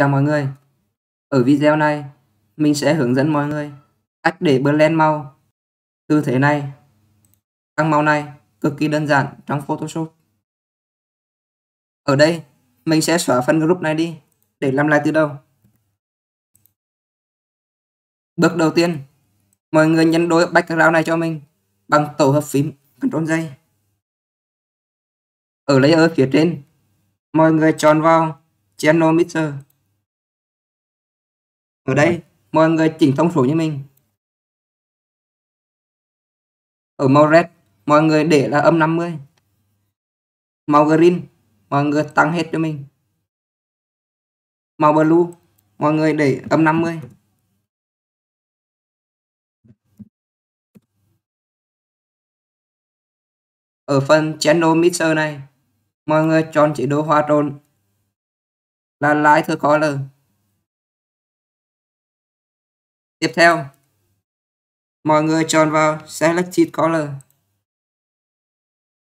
Chào mọi người! Ở video này, mình sẽ hướng dẫn mọi người cách để blend màu tư thế này. Các màu này cực kỳ đơn giản trong Photoshop. Ở đây, mình sẽ xóa phân group này đi để làm lại từ đầu. Bước đầu tiên, mọi người nhấn đối background này cho mình bằng tổ hợp phím Ctrl J. Ở layer phía trên, mọi người chọn vào Channel Mixer ở đây, mọi người chỉnh thông số như mình. Ở màu red, mọi người để là âm 50. Màu green, mọi người tăng hết cho mình. Màu blue, mọi người để âm 50. Ở phần channel mixer này, mọi người chọn chế độ hòa trộn là light color Tiếp theo, mọi người chọn vào Selected Color.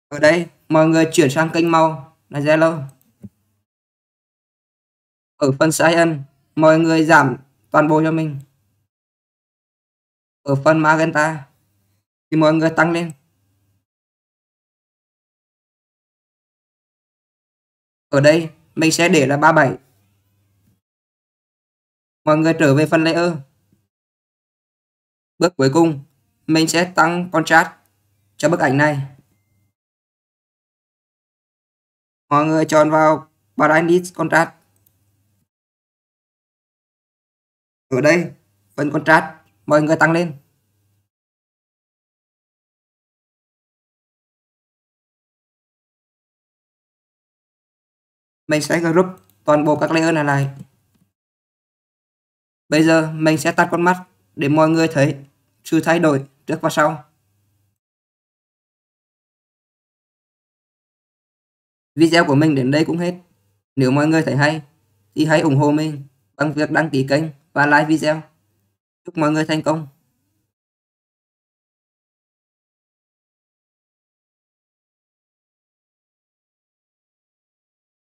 Ở đây, mọi người chuyển sang kênh màu là Yellow. Ở phần Cyan, mọi người giảm toàn bộ cho mình. Ở phần Magenta, thì mọi người tăng lên. Ở đây, mình sẽ để là 37. Mọi người trở về phần layer. Bước cuối cùng, mình sẽ tăng contrast cho bức ảnh này. Mọi người chọn vào Brightness Contrast. Ở đây, phần contrast, mọi người tăng lên. Mình sẽ group toàn bộ các layer này lại. Bây giờ mình sẽ tắt con mắt để mọi người thấy sự thay đổi trước và sau. Video của mình đến đây cũng hết. Nếu mọi người thấy hay, thì hãy ủng hộ mình bằng việc đăng ký kênh và like video. Chúc mọi người thành công!